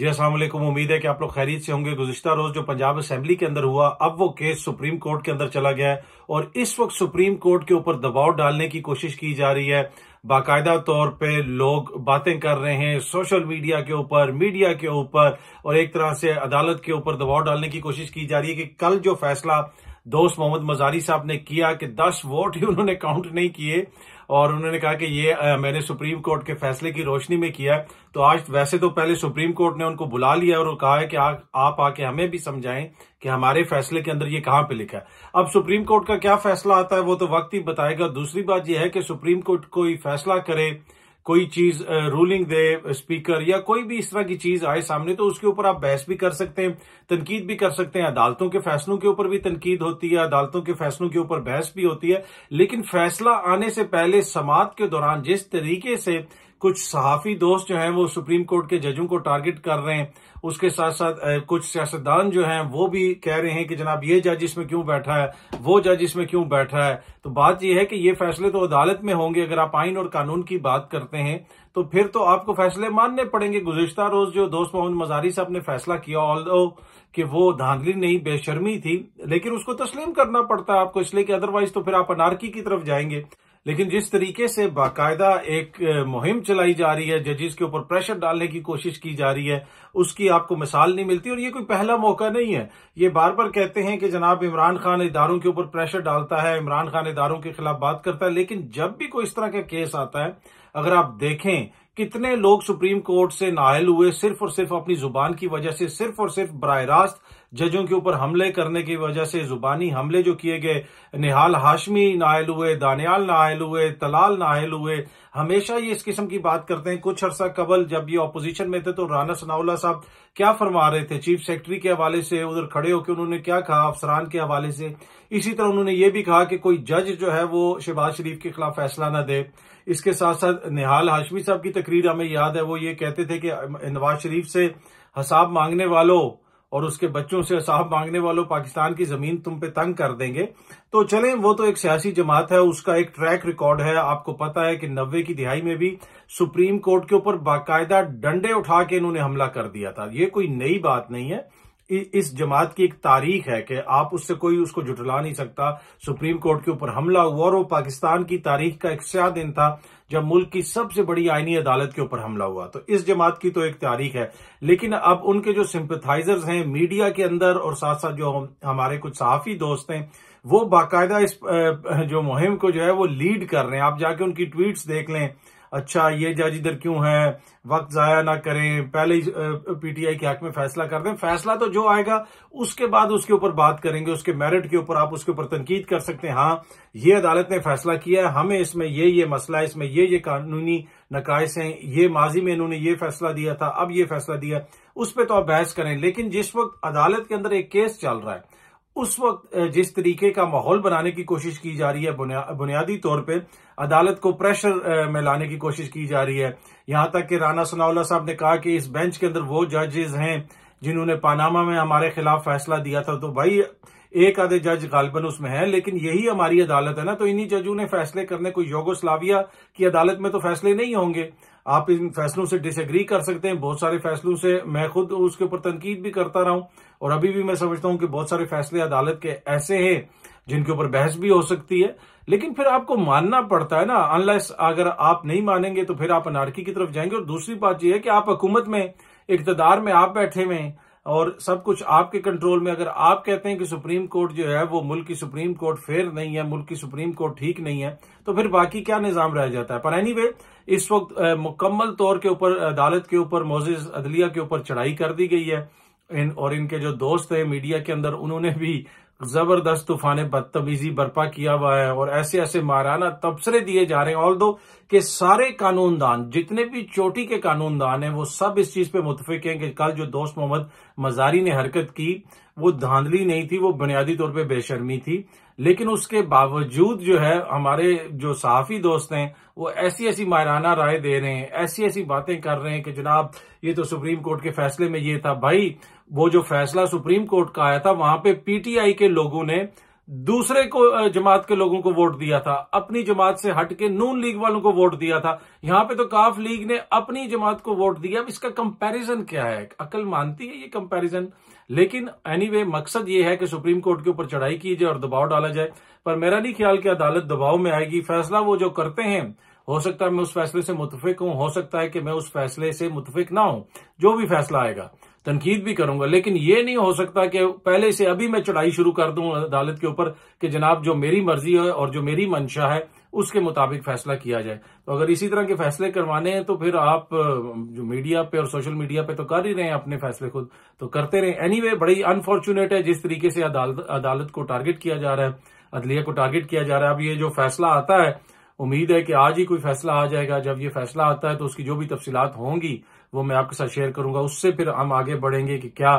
जी असलम उम्मीद है कि आप लोग खैरीत से होंगे गुजश्ता रोज जो पंजाब असेंबली के अंदर हुआ अब वो केस सुप्रीम कोर्ट के अंदर चला गया है और इस वक्त सुप्रीम कोर्ट के ऊपर दबाव डालने की कोशिश की जा रही है बाकायदा तौर पे लोग बातें कर रहे हैं सोशल मीडिया के ऊपर मीडिया के ऊपर और एक तरह से अदालत के ऊपर दबाव डालने की कोशिश की जा रही है कि कल जो फैसला दोस्त मोहम्मद मजारी साहब ने किया कि 10 वोट ही उन्होंने काउंट नहीं किए और उन्होंने कहा कि ये मैंने सुप्रीम कोर्ट के फैसले की रोशनी में किया तो आज वैसे तो पहले सुप्रीम कोर्ट ने उनको बुला लिया और कहा है कि आ, आप आके हमें भी समझाएं कि हमारे फैसले के अंदर ये कहां पे लिखा है अब सुप्रीम कोर्ट का क्या फैसला आता है वो तो वक्त ही बताएगा दूसरी बात यह है कि सुप्रीम कोर्ट कोई फैसला करे कोई चीज रूलिंग दे स्पीकर या कोई भी इस तरह की चीज आए सामने तो उसके ऊपर आप बहस भी कर सकते हैं तनकीद भी कर सकते हैं अदालतों के फैसलों के ऊपर भी तनकीद होती है अदालतों के फैसलों के ऊपर बहस भी होती है लेकिन फैसला आने से पहले समात के दौरान जिस तरीके से कुछ सहाफ़ी दोस्त जो हैं वो सुप्रीम कोर्ट के जजों को टारगेट कर रहे हैं उसके साथ साथ कुछ सियासतदान जो हैं वो भी कह रहे हैं कि जनाब ये जज इसमें क्यों बैठा है वो जज इसमें क्यों बैठा है तो बात यह है कि ये फैसले तो अदालत में होंगे अगर आप आइन और कानून की बात करते हैं तो फिर तो आपको फैसले मानने पड़ेंगे गुजशत रोज जो दोस्त मोहम्मद मजारी साहब ने फैसला किया ऑल कि वो धांधली नहीं बेशर्मी थी लेकिन उसको तस्लीम करना पड़ता है आपको इसलिए कि अदरवाइज तो फिर आप अनारकी की तरफ जाएंगे लेकिन जिस तरीके से बाकायदा एक मुहिम चलाई जा रही है जजेस के ऊपर प्रेशर डालने की कोशिश की जा रही है उसकी आपको मिसाल नहीं मिलती और ये कोई पहला मौका नहीं है ये बार बार कहते हैं कि जनाब इमरान खान इदारों के ऊपर प्रेशर डालता है इमरान खान इदारों के खिलाफ बात करता है लेकिन जब भी कोई इस तरह का केस आता है अगर आप देखें कितने लोग सुप्रीम कोर्ट से नायल हुए सिर्फ और सिर्फ अपनी जुबान की वजह से सिर्फ और सिर्फ बरह रास्त जजों के ऊपर हमले करने की वजह से जुबानी हमले जो किए गए निहाल हाशमी नायल हुए दानियाल नायल हुए तलाल नायल हुए हमेशा ये इस किस्म की बात करते हैं कुछ अरसा कबल जब ये ऑपोजिशन में थे तो राना सनाउल्ला साहब क्या फरमा रहे थे चीफ सेक्रेटरी के हवाले से उधर खड़े होकर उन्होंने क्या कहा अफसरान के हवाले से इसी तरह उन्होंने ये भी कहा कि कोई जज जो है वो शहबाज शरीफ के खिलाफ फैसला ना दे इसके साथ साथ निहाल हाशमी साहब की तकरीर हमें याद है वो ये कहते थे कि नवाज शरीफ से हसाब मांगने वालों और उसके बच्चों से साहब मांगने वालों पाकिस्तान की जमीन तुम पे तंग कर देंगे तो चलें वो तो एक सियासी जमात है उसका एक ट्रैक रिकॉर्ड है आपको पता है कि नब्बे की दिहाई में भी सुप्रीम कोर्ट के ऊपर बाकायदा डंडे उठा के इन्होंने हमला कर दिया था ये कोई नई बात नहीं है इस जमात की एक तारीख है कि आप उससे कोई उसको जुटला नहीं सकता सुप्रीम कोर्ट के ऊपर हमला हुआ और वो पाकिस्तान की तारीख का एक स्या दिन था जब मुल्क की सबसे बड़ी आईनी अदालत के ऊपर हमला हुआ तो इस जमात की तो एक तारीख है लेकिन अब उनके जो सिंपथाइजर्स हैं मीडिया के अंदर और साथ साथ जो हमारे कुछ सहाफी दोस्त हैं वो बाकायदा इस जो मुहिम को जो है वो लीड कर रहे हैं आप जाके उनकी ट्वीट्स देख लें अच्छा ये जज इधर क्यों है वक्त जाया ना करें पहले ही पीटीआई के हक में फैसला कर दें फैसला तो जो आएगा उसके बाद उसके ऊपर बात करेंगे उसके मेरिट के ऊपर आप उसके ऊपर तनकीद कर सकते हैं हाँ ये अदालत ने फैसला किया है हमें इसमें ये ये मसला है इसमें ये ये कानूनी नकायस हैं ये माजी में इन्होंने ये फैसला दिया था अब ये फैसला दिया उस पर तो आप बहस करें लेकिन जिस वक्त अदालत के अंदर एक केस चल रहा है उस वक्त जिस तरीके का माहौल बनाने की कोशिश की जा रही है बुनिया, बुनियादी तौर पे अदालत को प्रेशर में लाने की कोशिश की जा रही है यहां तक कि राना सनाउल्ला साहब ने कहा कि इस बेंच के अंदर वो जजेस हैं जिन्होंने पानामा में हमारे खिलाफ फैसला दिया था तो भाई एक आधे जज गालबन उसमें है लेकिन यही हमारी अदालत है ना तो इन्हीं जजों ने फैसले करने को योगोस्लाविया की अदालत में तो फैसले नहीं होंगे आप इन फैसलों से डिसएग्री कर सकते हैं बहुत सारे फैसलों से मैं खुद उसके ऊपर तनकीद भी करता रहा हूं और अभी भी मैं समझता हूं कि बहुत सारे फैसले अदालत के ऐसे हैं जिनके ऊपर बहस भी हो सकती है लेकिन फिर आपको मानना पड़ता है ना अनलेस अगर आप नहीं मानेंगे तो फिर आप अनारकी की तरफ जाएंगे और दूसरी बात यह है कि आप हुकूमत में इकतदार में आप बैठे हुए हैं और सब कुछ आपके कंट्रोल में अगर आप कहते हैं कि सुप्रीम कोर्ट जो है वो मुल्क की सुप्रीम कोर्ट फेयर नहीं है मुल्क की सुप्रीम कोर्ट ठीक नहीं है तो फिर बाकी क्या निज़ाम रह जाता है पर एनी anyway, इस वक्त मुकम्मल तौर के ऊपर अदालत के ऊपर मोजिज अदलिया के ऊपर चढ़ाई कर दी गई है इन और इनके जो दोस्त हैं मीडिया के अंदर उन्होंने भी जबरदस्त तूफान बदतमीजी बर्पा किया हुआ है और ऐसे ऐसे माराना तबसरे दिए जा रहे हैं ऑल दो के सारे कानूनदान जितने भी चोटी के कानूनदान हैं वो सब इस चीज पे मुतफिक हैं कि कल जो दोस्त मोहम्मद मजारी ने हरकत की वो धांधली नहीं थी वो बुनियादी तौर पे बेशर्मी थी लेकिन उसके बावजूद जो है हमारे जो सहाफी दोस्त हैं वो ऐसी ऐसी मायराना राय दे रहे हैं ऐसी ऐसी बातें कर रहे हैं कि जनाब ये तो सुप्रीम कोर्ट के फैसले में ये था भाई वो जो फैसला सुप्रीम कोर्ट का आया था वहां पे पीटीआई के लोगों ने दूसरे को जमात के लोगों को वोट दिया था अपनी जमात से हट के नून लीग वालों को वोट दिया था यहां पे तो काफ लीग ने अपनी जमात को वोट दिया अब इसका कंपैरिजन क्या है अकल मानती है ये कंपैरिजन लेकिन एनीवे anyway, मकसद ये है कि सुप्रीम कोर्ट के ऊपर चढ़ाई की जाए और दबाव डाला जाए पर मेरा नहीं ख्याल कि अदालत दबाव में आएगी फैसला वो जो करते हैं हो सकता है मैं उस फैसले से मुतफिक हूं हो सकता है कि मैं उस फैसले से मुतफिक ना हूं जो भी फैसला आएगा तनकीद भी करूंगा लेकिन ये नहीं हो सकता कि पहले से अभी मैं चढ़ाई शुरू कर दूं अदालत के ऊपर कि जनाब जो मेरी मर्जी है और जो मेरी मंशा है उसके मुताबिक फैसला किया जाए तो अगर इसी तरह के फैसले करवाने हैं तो फिर आप जो मीडिया पे और सोशल मीडिया पे तो कर ही रहे हैं अपने फैसले खुद तो करते रहे एनी anyway, बड़ी अनफॉर्चुनेट है जिस तरीके से अदालत अदालत को टारगेट किया जा रहा है अदलिया को टारगेट किया जा रहा है अब ये जो फैसला आता है उम्मीद है कि आज ही कोई फैसला आ जाएगा जब ये फैसला आता है तो उसकी जो भी तफसीत होंगी वो मैं आपके साथ शेयर करूंगा उससे फिर हम आगे बढ़ेंगे कि क्या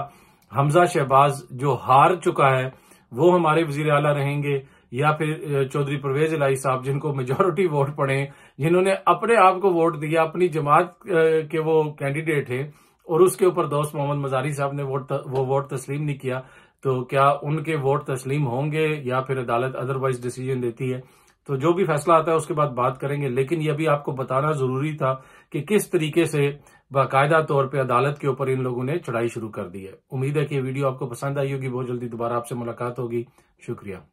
हमजा शहबाज जो हार चुका है वो हमारे वजीर अला रहेंगे या फिर चौधरी परवेज अलाई साहब जिनको मेजोरिटी वोट पड़े जिन्होंने अपने आप को वोट दिया अपनी जमात के वो कैंडिडेट हैं और उसके ऊपर दोस्त मोहम्मद मजारी साहब ने वोट वो वोट तस्लीम नहीं किया तो क्या उनके वोट तस्लीम होंगे या फिर अदालत अदरवाइज डिसीजन देती है तो जो भी फैसला आता है उसके बाद बात करेंगे लेकिन यह भी आपको बताना जरूरी था कि किस तरीके से बाकायदा तौर पे अदालत के ऊपर इन लोगों ने चढ़ाई शुरू कर दी है उम्मीद है कि ये वीडियो आपको पसंद आई होगी बहुत जल्दी दोबारा आपसे मुलाकात होगी शुक्रिया